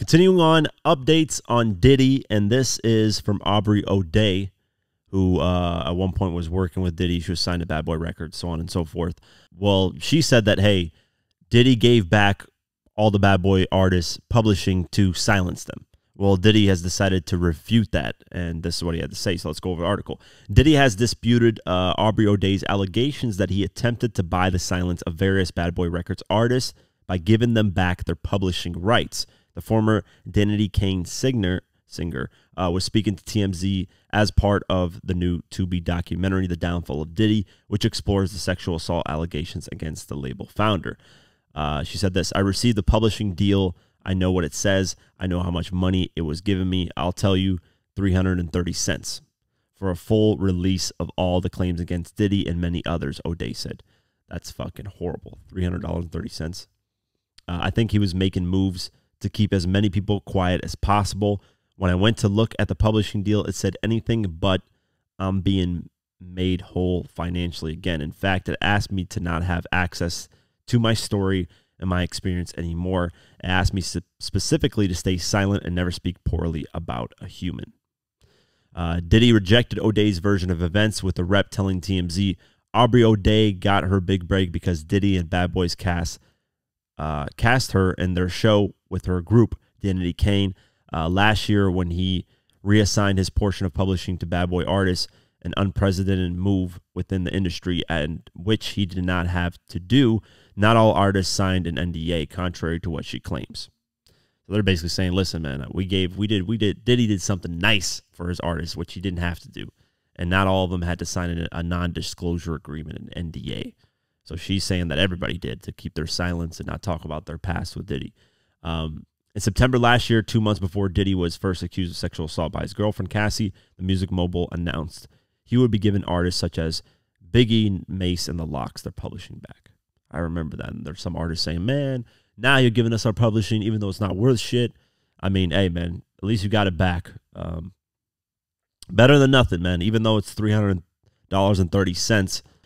Continuing on, updates on Diddy, and this is from Aubrey O'Day, who uh, at one point was working with Diddy. She was signed to Bad Boy Records, so on and so forth. Well, she said that, hey, Diddy gave back all the Bad Boy artists publishing to silence them. Well, Diddy has decided to refute that, and this is what he had to say. So let's go over the article. Diddy has disputed uh, Aubrey O'Day's allegations that he attempted to buy the silence of various Bad Boy Records artists by giving them back their publishing rights. The former Identity Kane singer, singer uh, was speaking to TMZ as part of the new To Be documentary, The Downfall of Diddy, which explores the sexual assault allegations against the label founder. Uh, she said this I received the publishing deal. I know what it says. I know how much money it was given me. I'll tell you 330 cents for a full release of all the claims against Diddy and many others, O'Day said. That's fucking horrible. $300.30. Uh, I think he was making moves to keep as many people quiet as possible. When I went to look at the publishing deal, it said anything but I'm um, being made whole financially again. In fact, it asked me to not have access to my story and my experience anymore. It asked me specifically to stay silent and never speak poorly about a human. Uh, Diddy rejected O'Day's version of events with the rep telling TMZ Aubrey O'Day got her big break because Diddy and Bad Boys cast uh, cast her in their show with her group, Danity Kane, uh, last year when he reassigned his portion of publishing to Bad Boy Artists, an unprecedented move within the industry, and which he did not have to do. Not all artists signed an NDA, contrary to what she claims. So they're basically saying, "Listen, man, we gave, we did, we did, Diddy did something nice for his artists, which he didn't have to do, and not all of them had to sign a non-disclosure agreement, an NDA." So she's saying that everybody did to keep their silence and not talk about their past with Diddy. Um, in September last year, two months before Diddy was first accused of sexual assault by his girlfriend Cassie, the Music Mobile announced he would be giving artists such as Biggie, Mace, and The Locks their publishing back. I remember that. And there's some artists saying, man, now you're giving us our publishing, even though it's not worth shit. I mean, hey, man, at least you got it back. Um, better than nothing, man. Even though it's $300.30,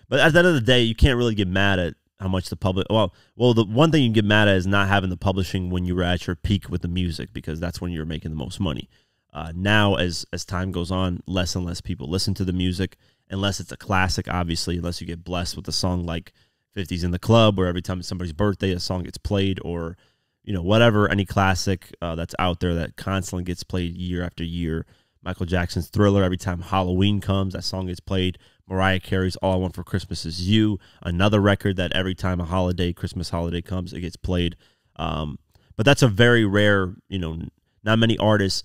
but at the end of the day, you can't really get mad at how much the public. Well, well, the one thing you get mad at is not having the publishing when you were at your peak with the music because that's when you are making the most money. Uh, now, as as time goes on, less and less people listen to the music unless it's a classic. Obviously, unless you get blessed with a song like "50s in the Club," where every time it's somebody's birthday, a song gets played, or you know whatever any classic uh, that's out there that constantly gets played year after year. Michael Jackson's Thriller. Every time Halloween comes, that song gets played. Mariah Carey's All I Want for Christmas Is You, another record that every time a holiday, Christmas holiday comes, it gets played. Um, but that's a very rare, you know, not many artists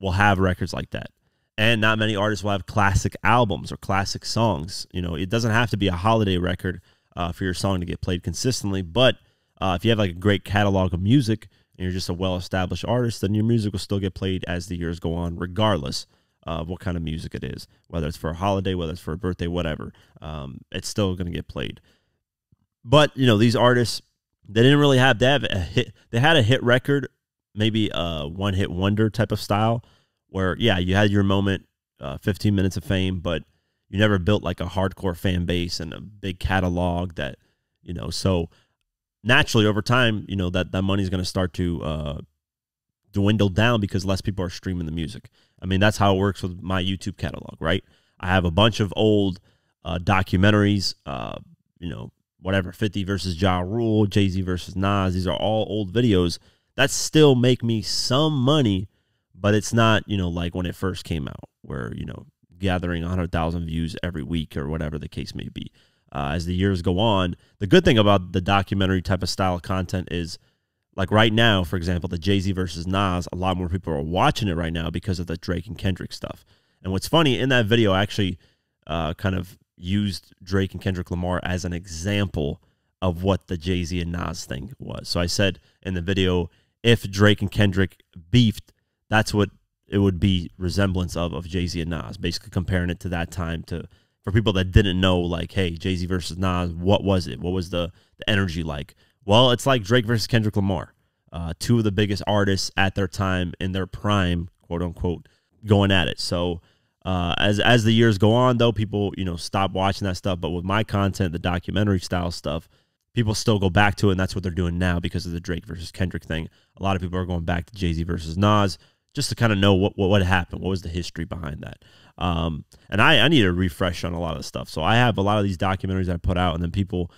will have records like that. And not many artists will have classic albums or classic songs. You know, it doesn't have to be a holiday record uh, for your song to get played consistently. But uh, if you have like a great catalog of music and you're just a well established artist, then your music will still get played as the years go on, regardless what kind of music it is, whether it's for a holiday, whether it's for a birthday, whatever. Um, it's still going to get played. But you know, these artists they didn't really have that hit. They had a hit record, maybe a one hit wonder type of style, where yeah, you had your moment, uh, fifteen minutes of fame, but you never built like a hardcore fan base and a big catalog that you know so naturally over time you know that that is going to start to uh, dwindled down because less people are streaming the music. I mean, that's how it works with my YouTube catalog, right? I have a bunch of old uh, documentaries, uh, you know, whatever, 50 versus Ja Rule, Jay Z versus Nas. These are all old videos that still make me some money, but it's not, you know, like when it first came out, where, you know, gathering 100,000 views every week or whatever the case may be. Uh, as the years go on, the good thing about the documentary type of style content is like right now, for example, the Jay Z versus Nas, a lot more people are watching it right now because of the Drake and Kendrick stuff. And what's funny in that video, I actually uh, kind of used Drake and Kendrick Lamar as an example of what the Jay Z and Nas thing was. So I said in the video, if Drake and Kendrick beefed, that's what it would be resemblance of of Jay Z and Nas, basically comparing it to that time to for people that didn't know, like, hey, Jay Z versus Nas, what was it? What was the the energy like? Well, it's like Drake versus Kendrick Lamar uh, two of the biggest artists at their time in their prime, quote unquote, going at it. So uh, as as the years go on, though, people you know stop watching that stuff. But with my content, the documentary style stuff, people still go back to it, and that's what they're doing now because of the Drake versus Kendrick thing. A lot of people are going back to Jay Z versus Nas just to kind of know what, what, what happened, what was the history behind that. Um, and I I need a refresh on a lot of stuff. So I have a lot of these documentaries I put out, and then people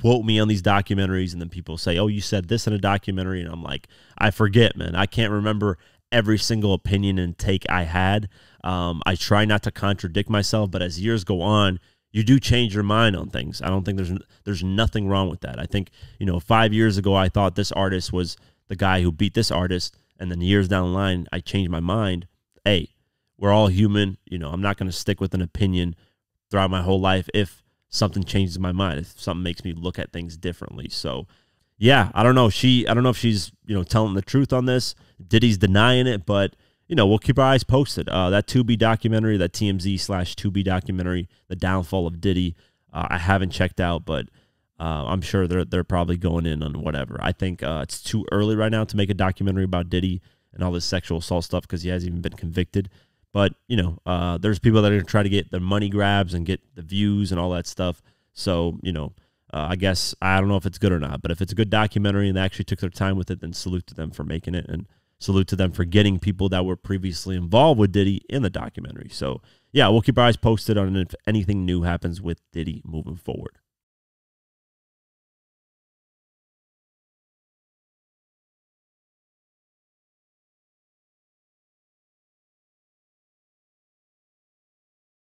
quote me on these documentaries and then people say, "Oh, you said this in a documentary." And I'm like, "I forget, man. I can't remember every single opinion and take I had." Um, I try not to contradict myself, but as years go on, you do change your mind on things. I don't think there's there's nothing wrong with that. I think you know, five years ago, I thought this artist was the guy who beat this artist, and then years down the line, I changed my mind. Hey, we're all human. You know, I'm not going to stick with an opinion throughout my whole life if something changes my mind, if something makes me look at things differently. So, yeah, I don't know. She, I don't know if she's you know telling the truth on this. Diddy's denying it, but you know we'll keep our eyes posted. Uh, that To Be documentary, that TMZ slash To Be documentary, the downfall of Diddy. Uh, I haven't checked out, but. Uh, I'm sure they're they're probably going in on whatever. I think uh, it's too early right now to make a documentary about Diddy and all this sexual assault stuff because he hasn't even been convicted. But you know, uh, there's people that are gonna try to get the money grabs and get the views and all that stuff. So you know, uh, I guess I don't know if it's good or not, but if it's a good documentary and they actually took their time with it, then salute to them for making it and salute to them for getting people that were previously involved with Diddy in the documentary. So yeah, we'll keep our eyes posted on if anything new happens with Diddy moving forward.